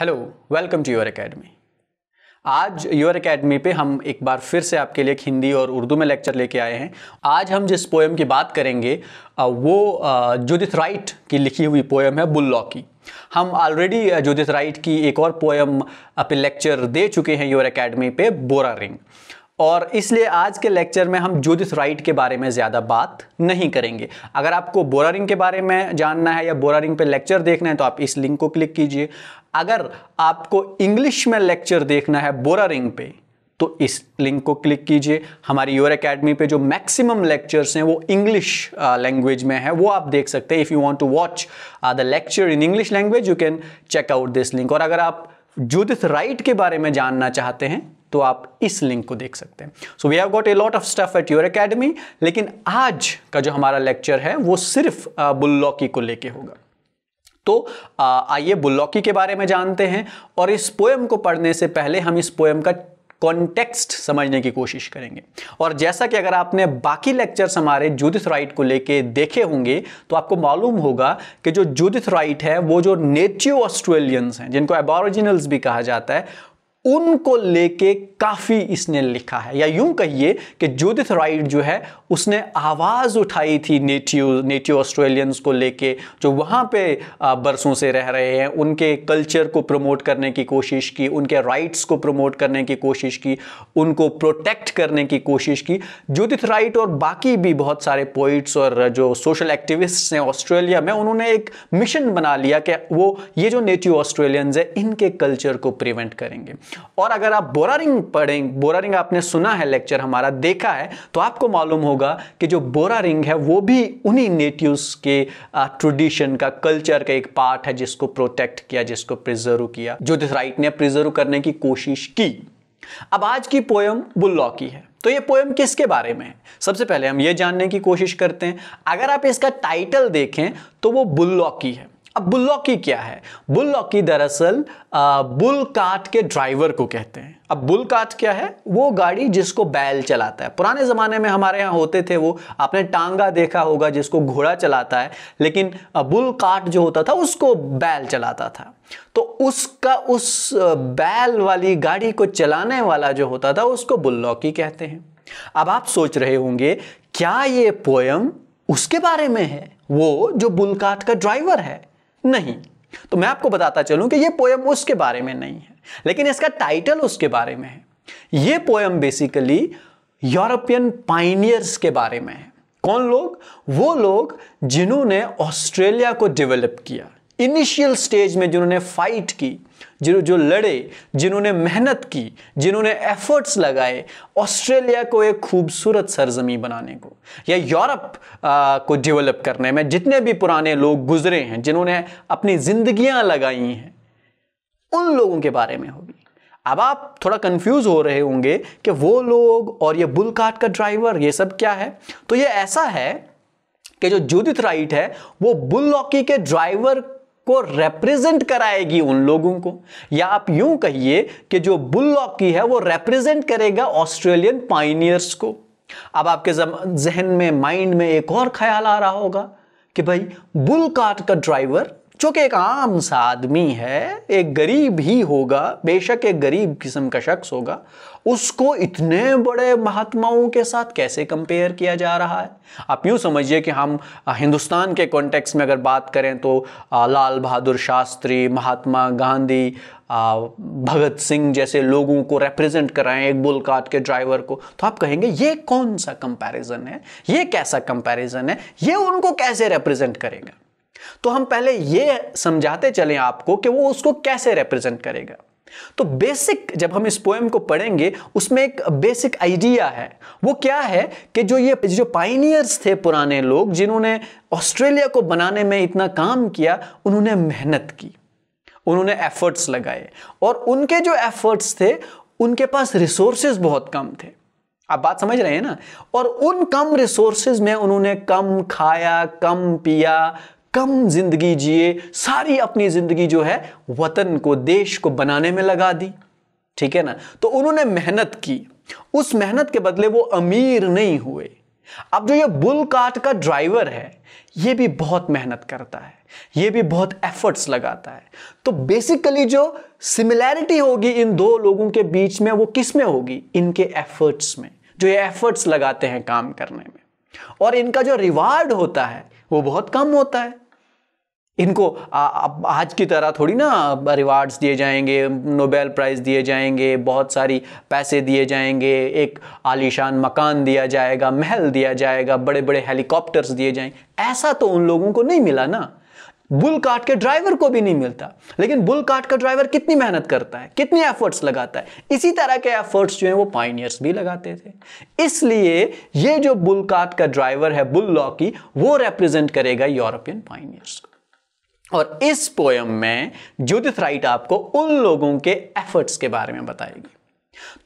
Hello welcome to your academy आज your academy पे हम एक बार फिर से आपके लिए हिंदी और उर्दू में लेक्चर लेके आए हैं आज हम जिस पोएम की बात करेंगे वो जुदित राइट की लिखी हुई पोएम है बुल्लॉ की हम ऑलरेडी जुदित राइट की एक और पोएम पे लेक्चर दे चुके हैं योर एकेडमी पे बोरा रिंग और इसलिए आज के लेक्चर में हम जुदित राइट के बारे में ज़्यादा बात नहीं करेंगे अगर आपको बोरा रिंग के बारे में जानना है या बोरा रिंग पे लेक्चर देखना है तो आप इस लिंक को क्लिक कीजिए अगर आपको इंग्लिश में लेक्चर देखना है बोरा रिंग पे तो इस लिंक को क्लिक कीजिए हमारी योर अकेडमी पे जो मैक्सिमम लेक्चर्स हैं वो इंग्लिश लैंग्वेज में है वो आप देख सकते हैं if you want to watch the lecture in English language you can check out this link और अगर आप जुदिथ राइट के बारे में जानना चाहते हैं तो आप इस लिंक को देख सकते हैं so we have got a lot of stuff at your academy लेकिन आज का जो हमारा लेक्चर है वो सिर्फ बुल्लॉकी को लेके होगा तो आइए बुल्लौकी के बारे में जानते हैं और इस पोएम को पढ़ने से पहले हम इस पोएम का कॉन्टेक्स्ट समझने की कोशिश करेंगे और जैसा कि अगर आपने बाकी लेक्चर्स हमारे जूदिथ राइट को लेके देखे होंगे तो आपको मालूम होगा कि जो जूदिथ राइट है वो जो नेटिव ऑस्ट्रेलियंस हैं जिनको एबोरिजिनल्स भी कहा जाता है उनको लेके काफ़ी इसने लिखा है या यूं कहिए कि जूदिथ राइट जो है उसने आवाज़ उठाई थी नेटिव नेटिव ऑस्ट्रेलियंस को लेके जो वहाँ पे बरसों से रह रहे हैं उनके कल्चर को प्रमोट करने की कोशिश की उनके राइट्स को प्रमोट करने की कोशिश की उनको प्रोटेक्ट करने की कोशिश की जूदिथ राइट और बाकी भी बहुत सारे पोइट्स और जो सोशल एक्टिविस्ट हैं ऑस्ट्रेलिया में उन्होंने एक मिशन बना लिया कि वो ये जो नेटिव ऑस्ट्रेलियंस है इनके कल्चर को प्रिवेंट करेंगे और अगर आप बोरारिंग पढ़ें बोरारिंग आपने सुना है लेक्चर हमारा देखा है तो आपको मालूम होगा कि जो बोरारिंग है वो भी उन्हीं नेटिव्स के ट्रेडिशन का कल्चर का एक पार्ट है जिसको प्रोटेक्ट किया जिसको प्रिजर्व किया ज्योतिष राइट ने प्रिजर्व करने की कोशिश की अब आज की पोयम बुल्लॉ की है तो ये पोएम किसके बारे में है सबसे पहले हम ये जानने की कोशिश करते हैं अगर आप इसका टाइटल देखें तो वो बुल्लॉ की है अब बुल्लॉकी क्या है बुल्लॉकी दरअसल बुल काट के ड्राइवर को कहते हैं अब बुल काट क्या है वो गाड़ी जिसको बैल चलाता है पुराने ज़माने में हमारे यहाँ होते थे वो आपने टांगा देखा होगा जिसको घोड़ा चलाता है लेकिन बुल काट जो होता था उसको बैल चलाता था तो उसका उस बैल वाली गाड़ी को चलाने वाला जो होता था उसको बुल्लॉकी कहते हैं अब आप सोच रहे होंगे क्या ये पोयम उसके बारे में है वो जो बुलकाट का ड्राइवर है नहीं तो मैं आपको बताता चलूं कि यह पोएम उसके बारे में नहीं है लेकिन इसका टाइटल उसके बारे में है यह पोएम बेसिकली यूरोपियन पाइनियर्स के बारे में है कौन लोग वो लोग जिन्होंने ऑस्ट्रेलिया को डेवलप किया इनिशियल स्टेज में जिन्होंने फाइट की जिन जो लड़े जिन्होंने मेहनत की जिन्होंने एफर्ट्स लगाए ऑस्ट्रेलिया को एक खूबसूरत सरजमी बनाने को या यूरोप को डेवलप करने में जितने भी पुराने लोग गुजरे हैं जिन्होंने अपनी जिंदगियां लगाई हैं उन लोगों के बारे में होगी अब आप थोड़ा कंफ्यूज हो रहे होंगे कि वो लोग और ये बुल कार्ट का ड्राइवर ये सब क्या है तो ये ऐसा है कि जो जूदित राइट है वो बुल लॉकी के ड्राइवर को रिप्रेजेंट कराएगी उन लोगों को या आप यूं कहिए कि जो बुल की है वो रिप्रेजेंट करेगा ऑस्ट्रेलियन पाइनियर्स को अब आपके जहन में माइंड में एक और ख्याल आ रहा होगा कि भाई बुल कार्ट का ड्राइवर जो कि एक आम सा आदमी है एक गरीब ही होगा बेशक एक गरीब किस्म का शख्स होगा उसको इतने बड़े महात्माओं के साथ कैसे कंपेयर किया जा रहा है आप यूँ समझिए कि हम हिंदुस्तान के कॉन्टेक्स्ट में अगर बात करें तो लाल बहादुर शास्त्री महात्मा गांधी भगत सिंह जैसे लोगों को रिप्रेजेंट कराएं एक बुल कार्ट के ड्राइवर को तो आप कहेंगे ये कौन सा कंपैरिजन है ये कैसा कंपैरिजन है ये उनको कैसे रिप्रेजेंट करेगा तो हम पहले यह समझाते चले आपको कि वो उसको कैसे रिप्रेजेंट करेगा तो बेसिक जब हम इस पोएम को पढ़ेंगे उसमें एक बेसिक आइडिया है वो क्या है कि जो ये जो पाइनियर्स थे पुराने लोग जिन्होंने ऑस्ट्रेलिया को बनाने में इतना काम किया उन्होंने मेहनत की उन्होंने एफर्ट्स लगाए और उनके जो एफर्ट्स थे उनके पास रिसोर्सेज बहुत कम थे आप बात समझ रहे हैं ना और उन कम रिसोर्सेज में उन्होंने कम खाया कम पिया कम जिंदगी जिए सारी अपनी जिंदगी जो है वतन को देश को बनाने में लगा दी ठीक है ना तो उन्होंने मेहनत की उस मेहनत के बदले वो अमीर नहीं हुए अब जो ये बुल काट का ड्राइवर है ये भी बहुत मेहनत करता है ये भी बहुत एफर्ट्स लगाता है तो बेसिकली जो सिमिलैरिटी होगी इन दो लोगों के बीच में वो किस में होगी इनके एफर्ट्स में जो ये एफर्ट्स लगाते हैं काम करने में और इनका जो रिवार्ड होता है वो बहुत कम होता है इनको आज की तरह थोड़ी ना रिवार्ड्स दिए जाएंगे नोबेल प्राइज़ दिए जाएंगे बहुत सारी पैसे दिए जाएंगे एक आलीशान मकान दिया जाएगा महल दिया जाएगा बड़े बड़े हेलीकॉप्टर्स दिए जाएंगे ऐसा तो उन लोगों को नहीं मिला ना बुल काट के ड्राइवर को भी नहीं मिलता लेकिन बुल काट का ड्राइवर कितनी मेहनत करता है कितने एफर्ट्स लगाता है इसी तरह के एफर्ट्स जो हैं वो पाइनियर्स भी लगाते थे इसलिए ये जो बुल काट का ड्राइवर है बुल लॉ की वो रिप्रेजेंट करेगा यूरोपियन पाइनियर्स को और इस पोयम में ज्योतिष राइट आपको उन लोगों के एफर्ट्स के बारे में बताएगी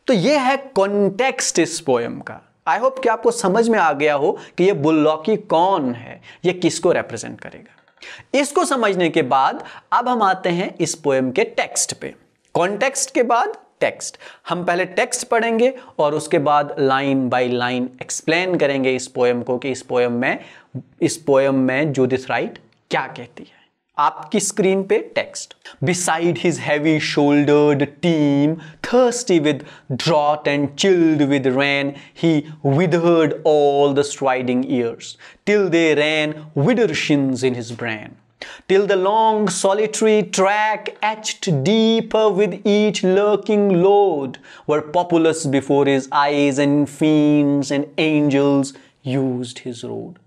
तो ये है कॉन्टेक्स्ट इस पोयम का आई होप कि आपको समझ में आ गया हो कि ये बुल्लॉकी कौन है ये किसको रिप्रेजेंट करेगा इसको समझने के बाद अब हम आते हैं इस पोएम के टेक्स्ट पे कॉन्टेक्स्ट के बाद टेक्स्ट हम पहले टेक्स्ट पढ़ेंगे और उसके बाद लाइन बाय लाइन एक्सप्लेन करेंगे इस पोएम को कि इस पोएम में इस पोएम में जूदिस राइट क्या कहती है आपकी screen पे text beside his heavy shouldered team thirsty with drought and chilled with rain, he withered all the striding years, till they ran widdershins in his brain. Till the long solitary track etched deeper with each lurking load were populous before his eyes and fiends and angels used his road.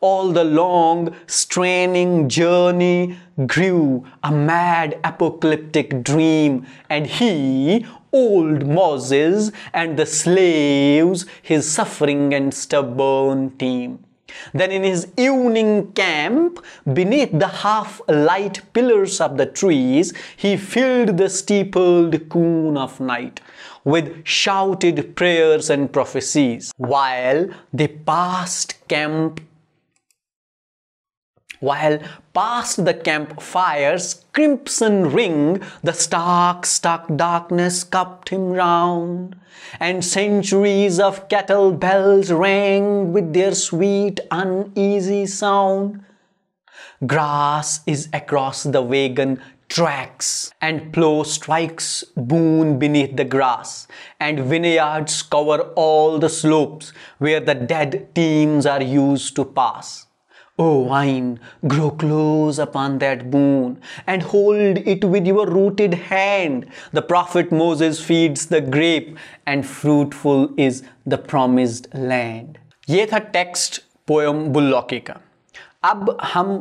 All the long, straining journey grew a mad apocalyptic dream, and he, old Moses, and the slaves, his suffering and stubborn team. Then in his evening camp, beneath the half-light pillars of the trees, he filled the steepled coon of night with shouted prayers and prophecies, while they passed camp while past the campfire's crimson ring, the stark, stark darkness cupped him round, and centuries of cattle bells rang with their sweet, uneasy sound. Grass is across the wagon tracks, and plow strikes boon beneath the grass, and vineyards cover all the slopes where the dead teams are used to pass O oh, vine, grow close upon that boon and hold it with your rooted hand. The prophet Moses feeds the grape and fruitful is the promised land. ये था text poem बुल्लॉकी का अब हम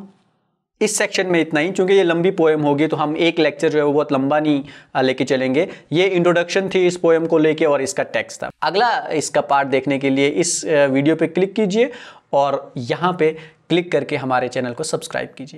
इस section में इतना ही क्योंकि ये लंबी पोएम होगी तो हम एक लेक्चर जो है वो बहुत लंबा नहीं लेके चलेंगे ये इंट्रोडक्शन थी इस पोएम को लेके और इसका टेक्स्ट था अगला इसका पार्ट देखने के लिए इस वीडियो पे क्लिक कीजिए और यहाँ पे क्लिक करके हमारे चैनल को सब्सक्राइब कीजिए